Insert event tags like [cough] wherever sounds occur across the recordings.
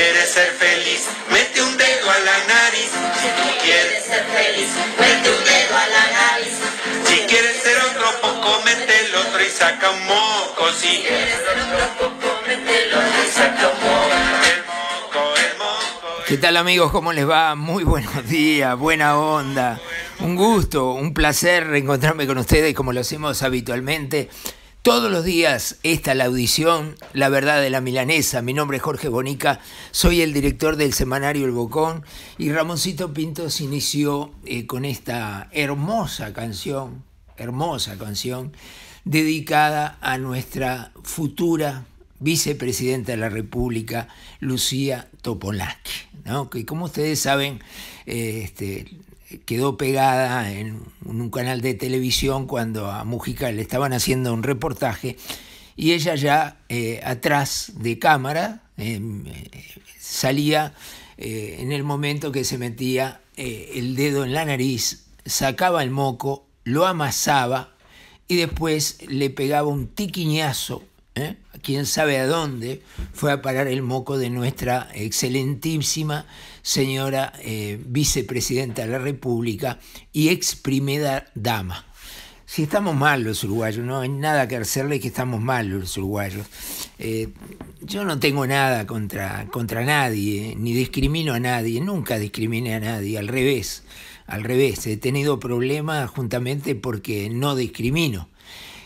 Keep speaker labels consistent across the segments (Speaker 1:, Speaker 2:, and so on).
Speaker 1: quieres ser feliz, mete un dedo a la nariz. Si quieres ser feliz, mete un dedo a la nariz. Si quieres ser otro poco, mete el otro y saca un moco. Si quieres ser otro poco, mete el otro y saca un moco.
Speaker 2: ¿Qué tal amigos? ¿Cómo les va? Muy buenos días, buena onda. Un gusto, un placer reencontrarme con ustedes como lo hacemos habitualmente todos los días está la audición, La Verdad de la Milanesa. Mi nombre es Jorge Bonica, soy el director del semanario El Bocón y Ramoncito Pinto se inició eh, con esta hermosa canción, hermosa canción, dedicada a nuestra futura vicepresidenta de la República, Lucía Topolaki, que como ustedes saben, eh, este, quedó pegada en un canal de televisión cuando a Mujica le estaban haciendo un reportaje y ella ya eh, atrás de cámara em, eh, salía eh, en el momento que se metía el dedo en la nariz, sacaba el moco, lo amasaba y después le pegaba un tiquiñazo quién sabe a dónde fue a parar el moco de nuestra excelentísima señora eh, vicepresidenta de la República y ex primera dama. Si estamos mal los uruguayos, no hay nada que hacerle que estamos mal los uruguayos. Eh, yo no tengo nada contra, contra nadie, eh, ni discrimino a nadie, nunca discriminé a nadie, al revés, al revés, he tenido problemas justamente porque no discrimino.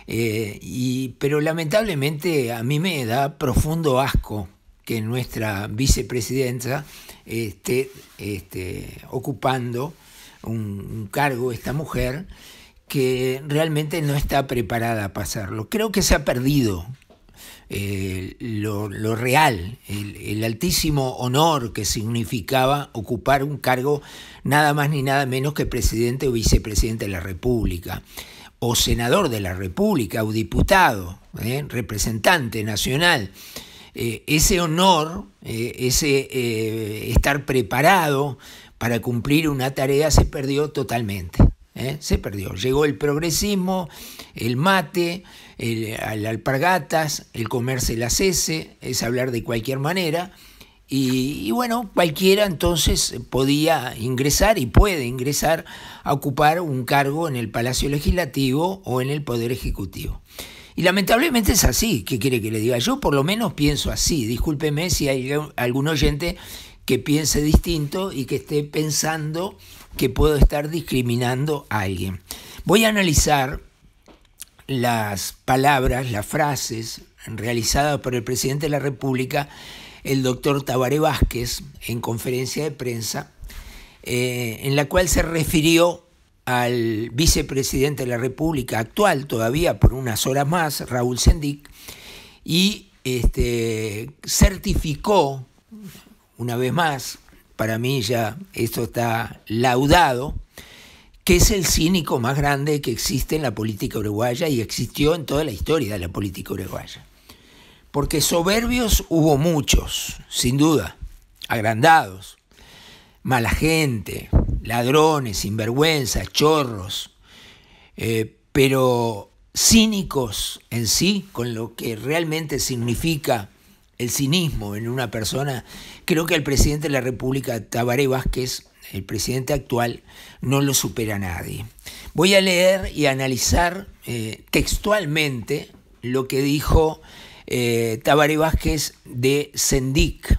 Speaker 2: Eh, y, pero lamentablemente a mí me da profundo asco que nuestra vicepresidenta esté este, ocupando un, cargo, esta mujer, que realmente no está preparada para hacerlo. Creo que se ha perdido eh, lo, real, el, el altísimo honor que significaba ocupar un cargo nada más ni nada menos que presidente o vicepresidente de la República o senador de la República o diputado, ¿eh? representante nacional, eh, ese honor, eh, ese estar preparado para cumplir una tarea se perdió totalmente. Se perdió. Llegó el progresismo, el mate, el, alpargatas, el comerse las S, es hablar de cualquier manera. Y, bueno, cualquiera entonces podía ingresar y puede ingresar a ocupar un cargo en el Palacio Legislativo o en el Poder Ejecutivo. Y lamentablemente es así, ¿qué quiere que le diga? Yo por lo menos pienso así, discúlpeme si hay algún oyente que piense distinto y que esté pensando que puedo estar discriminando a alguien. Voy a analizar las palabras, las frases realizadas por el presidente de la República el doctor Tabaré Vázquez en conferencia de prensa, eh, en la cual se refirió al vicepresidente de la República actual, todavía por unas horas más, Raúl Sendic, y este, certificó, una vez más, para mí ya esto está laudado, que es el cínico más grande que existe en la política uruguaya y existió en toda la historia de la política uruguaya porque soberbios hubo muchos, sin duda, agrandados, mala gente, ladrones, sinvergüenzas, chorros, eh, pero cínicos en sí, con lo que realmente significa el cinismo en una persona, creo que el presidente de la República, Tabaré Vázquez, el presidente actual, no lo supera nadie. Voy a leer y analizar eh, textualmente lo que dijo eh, Tabaré Vázquez de Sendic.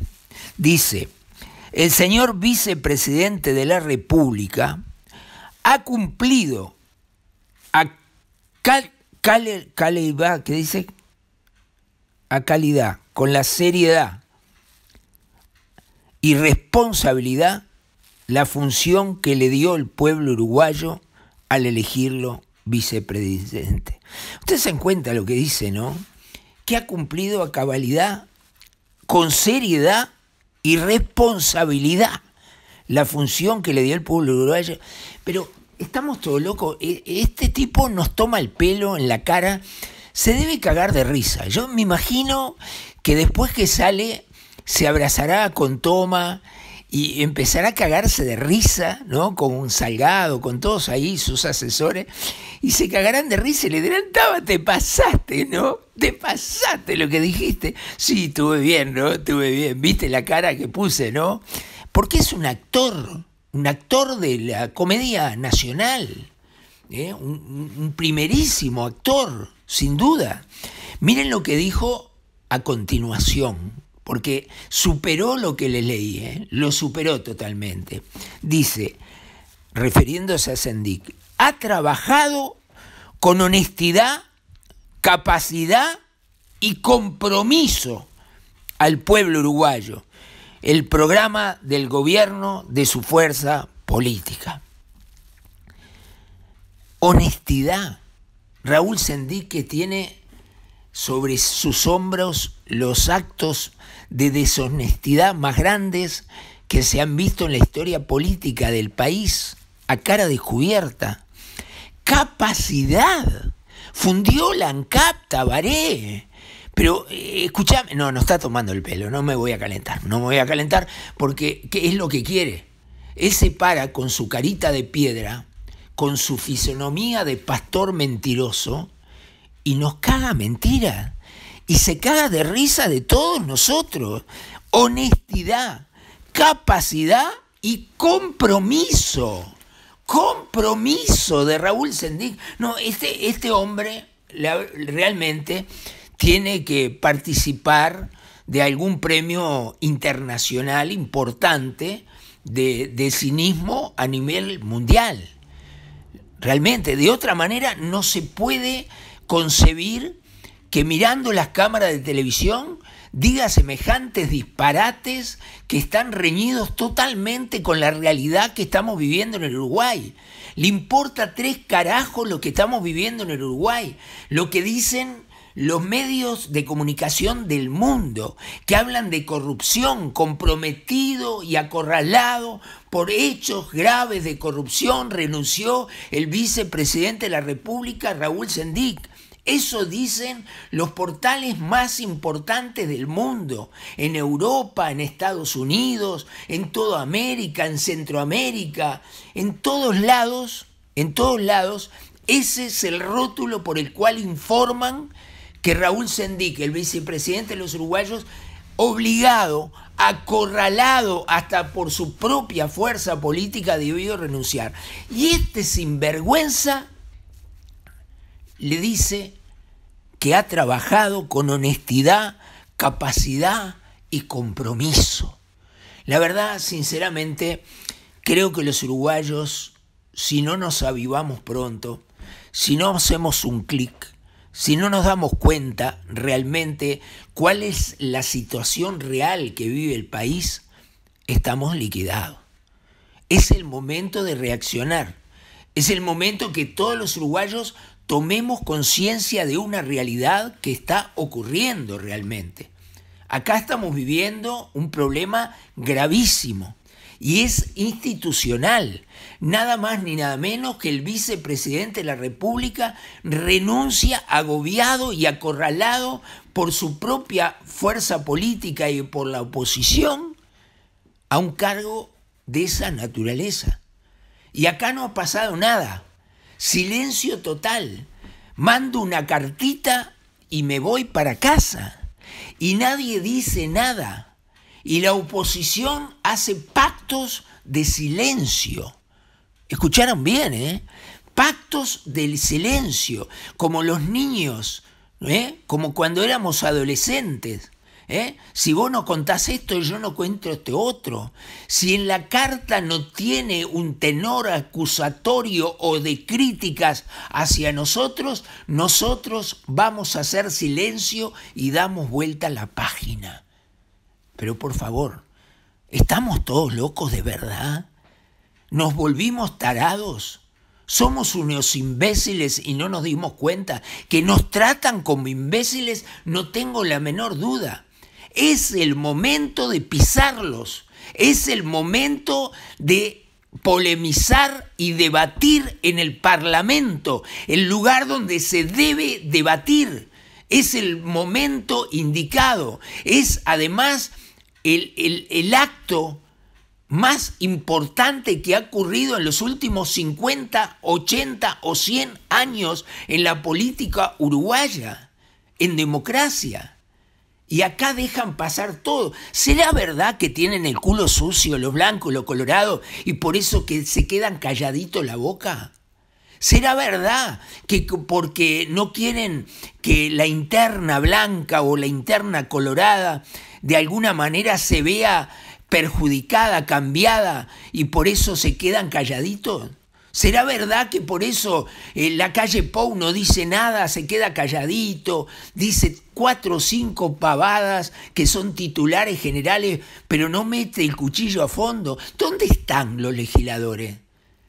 Speaker 2: Dice, el señor vicepresidente de la República ha cumplido a dice? A calidad, con la seriedad y responsabilidad la función que le dio el pueblo uruguayo al elegirlo vicepresidente. Usted se encuentra lo que dice, ¿no? que ha cumplido a cabalidad, con seriedad y responsabilidad la función que le dio el pueblo uruguayo. Pero estamos todos locos. E, este tipo nos toma el pelo en la cara. Se debe cagar de risa. Yo me imagino que después que sale se abrazará con Toma y empezará a cagarse de risa, ¿no? Con un salgado, con todos ahí sus asesores, y se cagarán de risa y le dirán, te pasaste, ¿no? Te pasaste lo que dijiste. Sí, estuve bien, ¿no? Estuve bien. ¿Viste la cara que puse, no? Porque es un actor, un actor de la comedia nacional, ¿eh? un primerísimo actor, sin duda. Miren lo que dijo a continuación porque superó lo que le leí, ¿eh? lo superó totalmente. Dice, refiriéndose a Sendik, ha trabajado con honestidad, capacidad y compromiso al pueblo uruguayo el programa del gobierno de su fuerza política. Honestidad. Raúl que tiene sobre sus hombros los actos de deshonestidad más grandes que se han visto en la historia política del país a cara descubierta. Capacidad. Fundió la ANCAP, Tabaré. Pero eh, escúchame no, no está tomando el pelo, no me voy a calentar, no me voy a calentar porque ¿qué es lo que quiere? Él se para con su carita de piedra, con su fisonomía de pastor mentiroso y nos caga mentira y se caga de risa de todos nosotros. Honestidad, capacidad y compromiso. Compromiso de Raúl Sendic. No, este, este hombre realmente tiene que participar de algún premio internacional importante de, de, cinismo a nivel mundial. Realmente, de otra manera no se puede concebir que mirando las cámaras de televisión diga semejantes disparates que están reñidos totalmente con la realidad que estamos viviendo en el Uruguay. Le importa tres carajos lo que estamos viviendo en el Uruguay, lo que dicen los medios de comunicación del mundo, que hablan de corrupción, comprometido y acorralado por hechos graves de corrupción, renunció el vicepresidente de la República, Raúl Sendic. Eso dicen los portales más importantes del mundo, en Europa, en Estados Unidos, en toda América, en Centroamérica, en todos lados, en todos lados, ese es el rótulo por el cual informan que Raúl Sendic, el vicepresidente de los uruguayos, obligado, acorralado hasta por su propia fuerza política, debido renunciar. Y este sinvergüenza le dice que ha trabajado con honestidad, capacidad y compromiso. La verdad, sinceramente, creo que los uruguayos, si no nos avivamos pronto, si no hacemos un clic, si no nos damos cuenta realmente cuál es la situación real que vive el país, estamos liquidados. Es el momento de reaccionar. Es el momento que todos los uruguayos tomemos conciencia de una realidad que está ocurriendo realmente. Acá estamos viviendo un problema gravísimo y es institucional. Nada más ni nada menos que el vicepresidente de la República renuncia agobiado y acorralado por su propia fuerza política y por la oposición a un cargo de esa naturaleza. Y acá no ha pasado nada. Silencio total. Mando una cartita y me voy para casa. Y nadie dice nada. Y la oposición hace pactos de silencio. Escucharon bien, ¿eh? Pactos del silencio, como los niños, ¿eh? como cuando éramos adolescentes. ¿Eh? Si vos no contás esto, y yo no cuento este otro. Si en la carta no tiene un tenor acusatorio o de críticas hacia nosotros, nosotros vamos a hacer silencio y damos vuelta a la página. Pero por favor, ¿estamos todos locos de verdad? ¿Nos volvimos tarados? Somos unos imbéciles y no nos dimos cuenta. Que nos tratan como imbéciles, no tengo la menor duda es el momento de pisarlos, es el momento de polemizar y debatir en el Parlamento, el lugar donde se debe debatir. Es el momento indicado, es además el, acto más importante que ha ocurrido en los últimos 50, 80 o 100 años en la política uruguaya, en democracia. Y acá dejan pasar todo. ¿Será verdad que tienen el culo sucio, lo blanco, lo colorado, y por eso que se quedan calladitos la boca? ¿Será verdad que porque no quieren que la interna blanca o la interna colorada de alguna manera se vea perjudicada, cambiada, y por eso se quedan calladitos? ¿Será verdad que por eso eh, la calle Pou no dice nada, se queda calladito, dice cuatro o cinco pavadas que son titulares generales, pero no mete el cuchillo a fondo? ¿Dónde están los legisladores?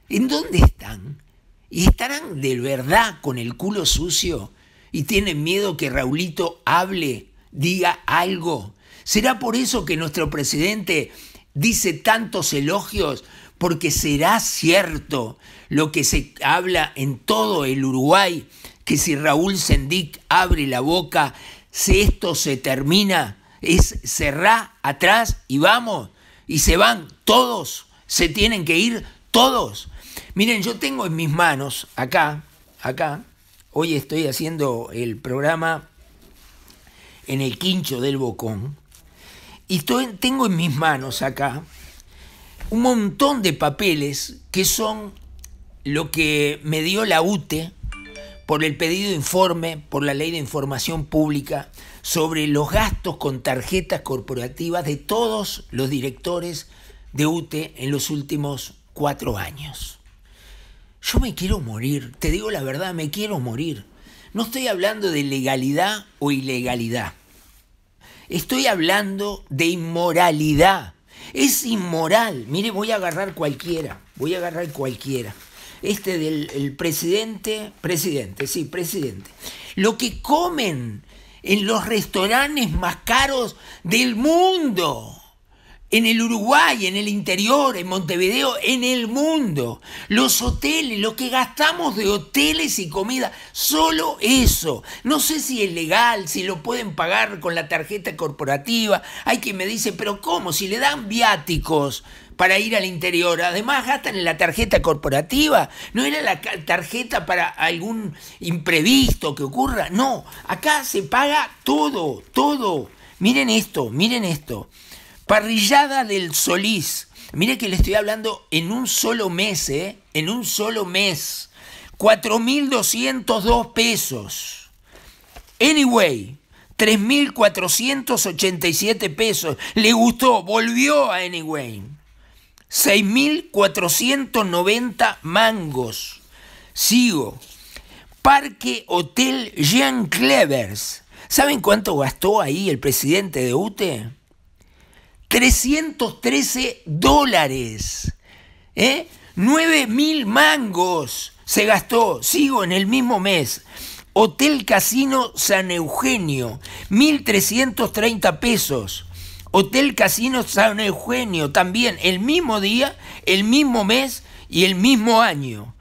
Speaker 2: ¿En dónde están? ¿Y estarán de verdad con el culo sucio? ¿Y tienen miedo que Raulito hable, diga algo? ¿Será por eso que nuestro presidente dice tantos elogios porque será cierto lo que se habla en todo el Uruguay, que si Raúl Sendic abre la boca, si esto se termina, es cerrá atrás y vamos, y se van todos, se tienen que ir todos. Miren, yo tengo en mis manos, acá, acá, hoy estoy haciendo el programa en el quincho del Bocón, y tengo en mis manos acá un montón de papeles que son lo que me dio la UTE por el pedido de informe, por la ley de información pública, sobre los gastos con tarjetas corporativas de todos los directores de UTE en los últimos cuatro años. Yo me quiero morir, te digo la verdad, me quiero morir. No estoy hablando de legalidad o ilegalidad. Estoy hablando de inmoralidad es inmoral. Mire, voy a agarrar cualquiera. Voy a agarrar cualquiera. Este del presidente, presidente, sí, presidente. Lo que comen en los restaurantes más caros del mundo en el Uruguay, en el interior, en Montevideo, en el mundo. Los hoteles, lo que gastamos de hoteles y comida, solo eso. No sé si es legal, si lo pueden pagar con la tarjeta corporativa. Hay quien me dice, pero ¿cómo? Si le dan viáticos para ir al interior. Además, gastan en la tarjeta corporativa. No era la tarjeta para algún imprevisto que ocurra. No, acá se paga todo, todo. Miren esto, miren esto. Parrillada del Solís. Mire que le estoy hablando en un solo mes, ¿eh? En un solo mes. 4.202 pesos. Anyway, 3.487 pesos. Le gustó, volvió a Anyway. 6.490 mangos. Sigo. Parque Hotel Jean Clevers. ¿Saben cuánto gastó ahí el presidente de UTE? 313 dólares. ¿eh? 9 mil mangos se gastó, sigo en el mismo mes. Hotel Casino San Eugenio, 1.330 pesos. Hotel Casino San Eugenio, también el mismo día, el mismo mes y el mismo año.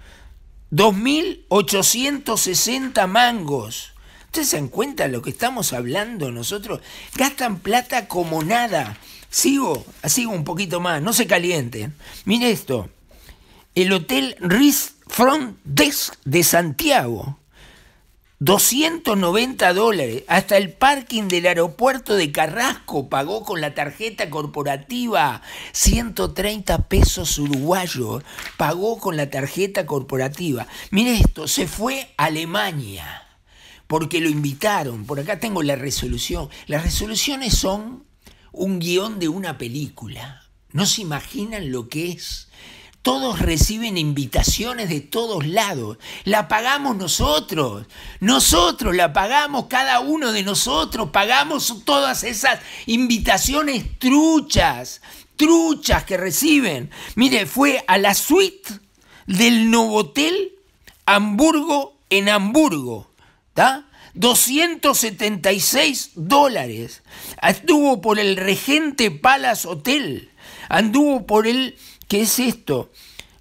Speaker 2: 2.860 mangos. ¿Ustedes se dan cuenta de lo que estamos hablando nosotros? Gastan plata como nada. Sigo, sigo un poquito más, no se caliente. Mire esto, el Hotel Riz Front Desk de Santiago, 290 dólares. Hasta el parking del aeropuerto de Carrasco pagó con la tarjeta corporativa. 130 pesos uruguayos pagó con la tarjeta corporativa. Mire esto, se fue a Alemania porque lo invitaron. Por acá tengo la resolución. Las resoluciones son un guión de una película. No se imaginan lo que es. Todos reciben invitaciones de todos lados. La pagamos nosotros. Nosotros la pagamos, cada uno de nosotros pagamos todas esas invitaciones truchas, truchas que reciben. Mire, fue a la suite del Novotel Hamburgo en Hamburgo. ¿Está? 276 dólares. anduvo por el Regente Palace Hotel. Anduvo por el, ¿qué es esto?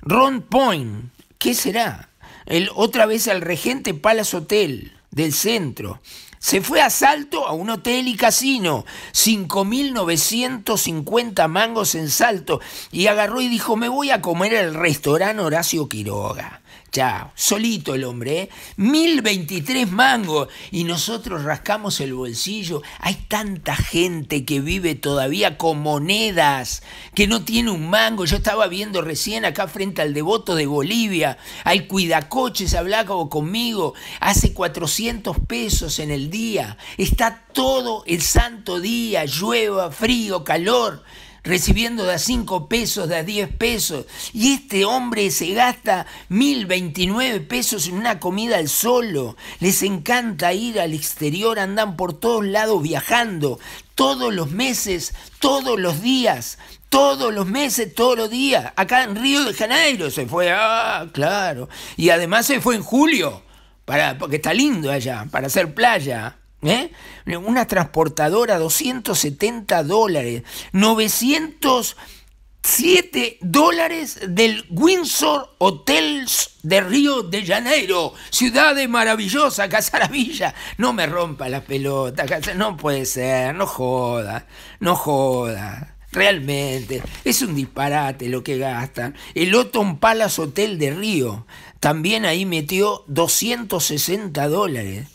Speaker 2: Ron Point. ¿Qué será? El, otra vez al Regente Palace Hotel del centro. Se fue a Salto a un hotel y casino, 5.950 mangos en Salto, y agarró y dijo, me voy a comer al restaurante Horacio Quiroga. Ya, solito el hombre, 1023 ¿eh? mangos y nosotros rascamos el bolsillo. Hay tanta gente que vive todavía con monedas, que no tiene un mango. Yo estaba viendo recién acá frente al devoto de Bolivia, hay cuidacoches, hablaba conmigo, hace 400 pesos en el día. Está todo el santo día, llueva, frío, calor recibiendo de a 5 pesos, de a 10 pesos, y este hombre se gasta 1029 pesos en una comida al solo. Les encanta ir al exterior, andan por todos lados viajando, todos los meses, todos los días, todos los meses, todos los días. Acá en Río de Janeiro se fue, ah, claro. Y además se fue en julio, para, porque está lindo allá, para hacer playa. ¿Eh? Una transportadora, 270 dólares, 907 dólares del Windsor Hotels de Río de Janeiro, ciudad maravillosa, Casaravilla. No me rompa la pelota, no puede ser, no joda, no joda. Realmente, es un disparate lo que gastan. El Oton Palace Hotel de Río también ahí metió 260 dólares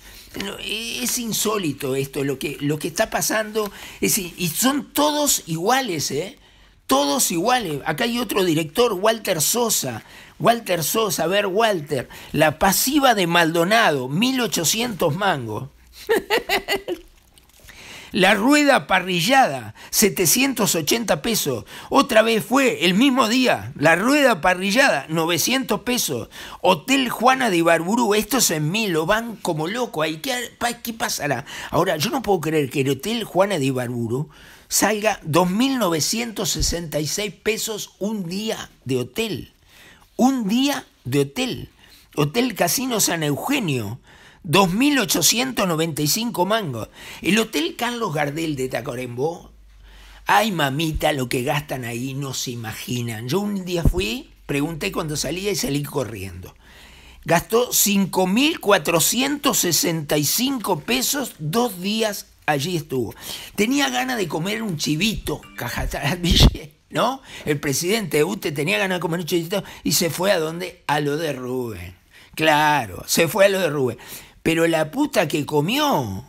Speaker 2: es insólito esto, lo que, lo que está pasando. Es, y son todos iguales, ¿eh? Todos iguales. Acá hay otro director, Walter Sosa. Walter Sosa, a ver, Walter. La pasiva de Maldonado, 1800 mangos. [laughs] La rueda parrillada, 780 pesos. Otra vez fue el mismo día. La rueda parrillada, 900 pesos. Hotel Juana de Ibarburu. Estos en mí, lo van como loco. ¿qué, ¿Qué pasará? Ahora, yo no puedo creer que el Hotel Juana de Ibarburu salga 2.966 pesos un día de hotel. Un día de hotel. Hotel Casino San Eugenio, 2.895 mangos. El Hotel Carlos Gardel de Tacorembó. ay mamita, lo que gastan ahí no se imaginan. Yo un día fui, pregunté cuando salía y salí corriendo. Gastó 5.465 pesos dos días allí estuvo. Tenía ganas de comer un chivito, [laughs] ¿no? El presidente de e tenía ganas de comer un chivito y se fue a donde? A lo de Rubén. Claro, se fue a lo de Rubén pero la puta que comió.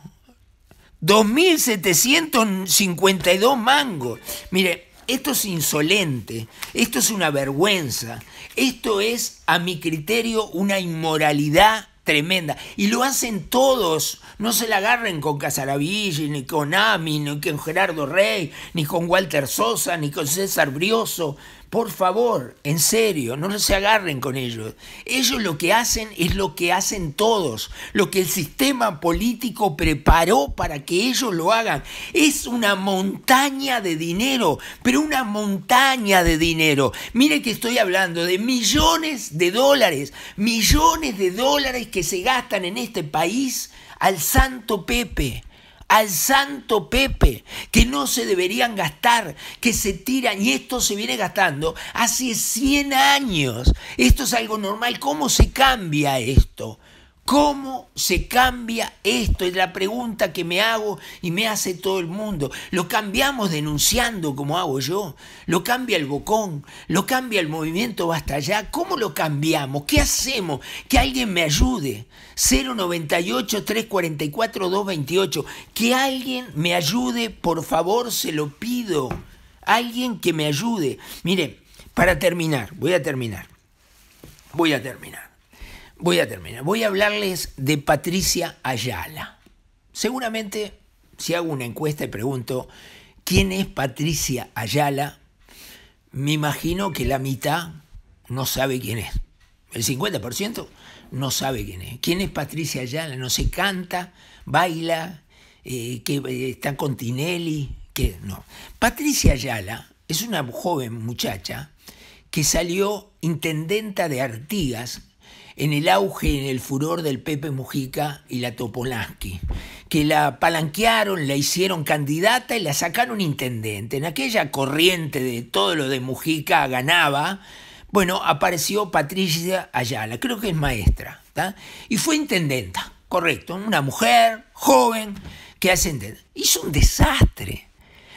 Speaker 2: 2.752 mangos. Mire, esto es insolente, esto es una vergüenza, esto es, a mi criterio, una inmoralidad tremenda. Y lo hacen todos, no se la agarren con Casaravilla, ni con Ami, ni con Gerardo Rey, ni con Walter Sosa, ni con César Brioso. Por favor, en serio, no se agarren con ellos. Ellos lo que hacen es lo que hacen todos, lo que el sistema político preparó para que ellos lo hagan. Es una montaña de dinero, pero una montaña de dinero. Mire que estoy hablando de millones de dólares, millones de dólares que se gastan en este país al Santo Pepe al santo Pepe, que no se deberían gastar, que se tiran y esto se viene gastando hace 100 años. Esto es algo normal. ¿Cómo se cambia esto? ¿Cómo se cambia esto? Es la pregunta que me hago y me hace todo el mundo. Lo cambiamos denunciando como hago yo. Lo cambia el Bocón. Lo cambia el movimiento Basta allá. ¿Cómo lo cambiamos? ¿Qué hacemos? Que alguien me ayude. 098-344-228. Que alguien me ayude, por favor, se lo pido. Alguien que me ayude. Mire, para terminar, voy a terminar. Voy a terminar voy a terminar. Voy a hablarles de Patricia Ayala. Seguramente, si hago una encuesta y pregunto, ¿quién es Patricia Ayala? Me imagino que la mitad no sabe quién es. El 50% no sabe quién es. ¿Quién es Patricia Ayala? No se canta, baila, eh, que eh, está con Tinelli, que no. Patricia Ayala es una joven muchacha que salió intendenta de Artigas en el auge, en el furor del Pepe Mujica y la Topolansky, que la palanquearon, la hicieron candidata y la sacaron intendente. En aquella corriente de todo lo de Mujica ganaba, bueno, apareció Patricia Ayala, creo que es maestra, y fue intendenta, correcto, una mujer joven que hace Hizo un desastre,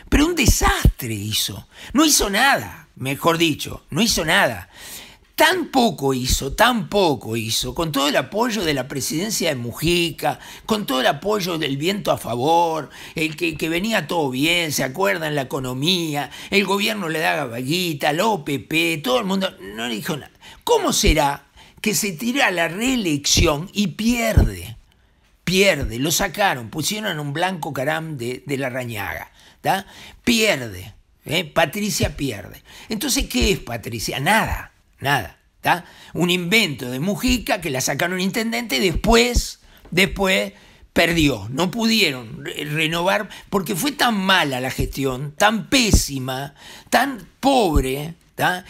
Speaker 2: pero un desastre hizo, no hizo nada, mejor dicho, no hizo nada. Tan poco hizo, tan poco hizo, con todo el apoyo de la presidencia de Mujica, con todo el apoyo del viento a favor, el que, venía todo bien, se acuerdan, la economía, el gobierno le daba vaguita, la OPP, todo el mundo, no le dijo nada. ¿Cómo será que se tira a la reelección y pierde? Pierde, lo sacaron, pusieron un blanco caram de, la rañaga, Pierde, ¿eh? Patricia pierde. Entonces, ¿qué es Patricia? Nada nada. ¿está? Un invento de Mujica que la sacaron intendente y después, después perdió. No pudieron renovar porque fue tan mala la gestión, tan pésima, tan pobre,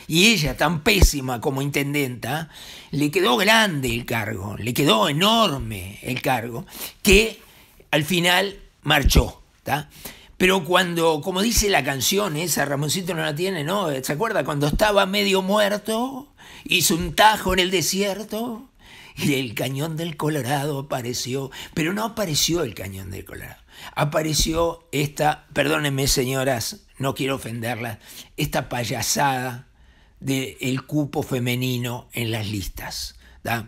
Speaker 2: y ella tan pésima como intendenta, le quedó grande el cargo, le quedó enorme el cargo, que al final marchó. Pero cuando, como dice la canción esa, Ramoncito no la tiene, ¿no? ¿Se acuerda? Cuando estaba medio muerto, hizo un tajo en el desierto y el cañón del Colorado apareció. Pero no apareció el cañón del Colorado. Apareció esta, perdónenme señoras, no quiero ofenderlas, esta payasada del el cupo femenino en las listas.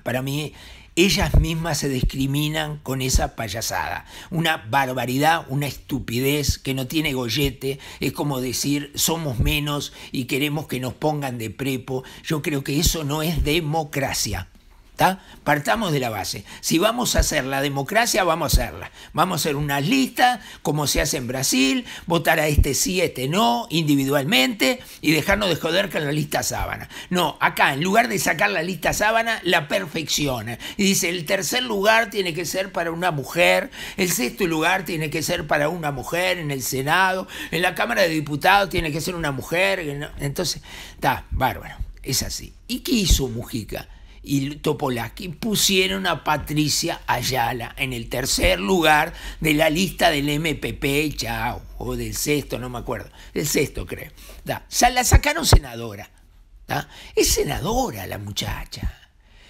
Speaker 2: Para mí ellas mismas se discriminan con esa payasada. Una barbaridad, una estupidez que no tiene gollete, es como decir somos menos y queremos que nos pongan de prepo. Yo creo que eso no es democracia. Partamos de la base. Si vamos a hacer la democracia, vamos a hacerla. Vamos a hacer una lista, como se hace en Brasil, votar a este sí, este no, individualmente, y dejarnos de joder con la lista sábana. No, acá, en lugar de sacar la lista sábana, la perfecciona. Y dice, el tercer lugar tiene que ser para una mujer, el sexto lugar tiene que ser para una mujer en el Senado, en la Cámara de Diputados tiene que ser una mujer. Entonces, está, bárbaro. Es así. ¿Y qué hizo Mujica? y Topolaki pusieron a Patricia Ayala en el tercer lugar de la lista del MPP, chao, o del sexto, no me acuerdo, del sexto creo. Da. La sacaron senadora. Es senadora la muchacha.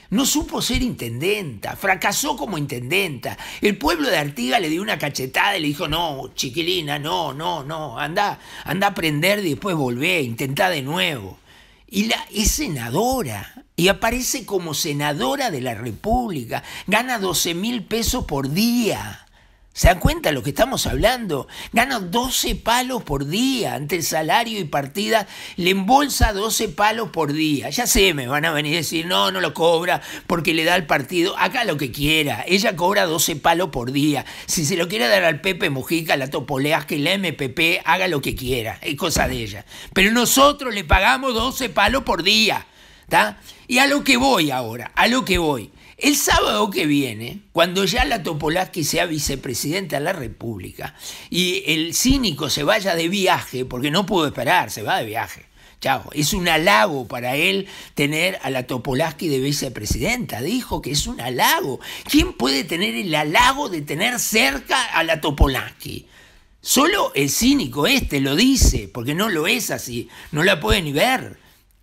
Speaker 2: No supo ser intendenta, fracasó como intendenta. El pueblo de Artigas le dio una cachetada y le dijo, no, chiquilina, no, no, no, anda, anda a aprender y después volvé, intenta de nuevo. Y la, es senadora y aparece como senadora de la República. Gana 12 mil pesos por día. ¿Se dan cuenta de lo que estamos hablando? Gana 12 palos por día, entre el salario y partida, le embolsa 12 palos por día. Ya sé, me van a venir a decir, no, no lo cobra porque le da el partido, acá lo que quiera. Ella cobra 12 palos por día. Si se lo quiere dar al Pepe Mujica, la Topoleas, que el MPP haga lo que quiera, es cosa de ella. Pero nosotros le pagamos 12 palos por día. está Y a lo que voy ahora, a lo que voy. El sábado que viene, cuando ya la Topolaski sea vicepresidenta de la República y el cínico se vaya de viaje, porque no pudo esperar, se va de viaje. Chao, es un halago para él tener a la Topolaski de vicepresidenta. Dijo que es un halago. ¿Quién puede tener el halago de tener cerca a la Topolaski? Solo el cínico este lo dice, porque no lo es así. No la puede ni ver.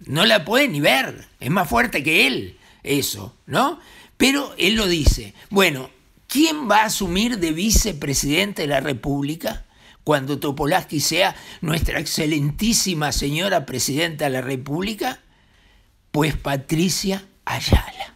Speaker 2: No la puede ni ver. Es más fuerte que él. Eso, ¿no? Pero él lo dice. Bueno, ¿quién va a asumir de vicepresidente de la República? cuando Topolaski sea nuestra excelentísima señora presidenta de la República? Pues Patricia Ayala.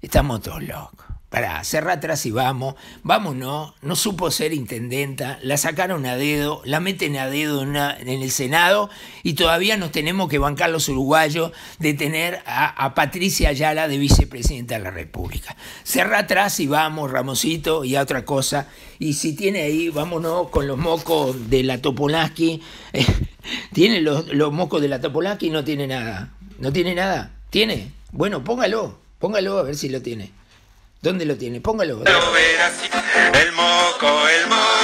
Speaker 2: Estamos todos locos. Para cerra atrás y vamos. vámonos. no. supo ser intendenta. La sacaron a dedo, la meten a dedo en, el Senado y todavía nos tenemos que bancar los uruguayos de tener a, Patricia Ayala de vicepresidenta de la República. Cerra atrás y vamos, Ramosito, y a otra cosa. Y si tiene ahí, vámonos con los mocos de la Topolaski. [laughs] tiene los, mocos de la Topolaski y no tiene nada. ¿No tiene nada? ¿Tiene? Bueno, póngalo. Póngalo a ver si lo tiene. ¿Dónde lo tiene? Póngalo.
Speaker 1: el moco, el moco.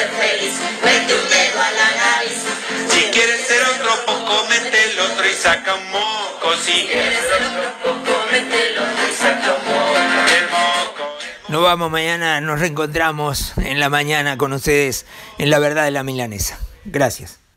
Speaker 1: ser feliz, vete tu dedo a la nariz. Si quieres ser otro poco, comete el otro y saca un moco. Si quieres ser otro poco, comete el otro y saca un moco. El
Speaker 2: moco. Nos vamos mañana, nos reencontramos en la mañana con ustedes en La Verdad de la Milanesa. Gracias.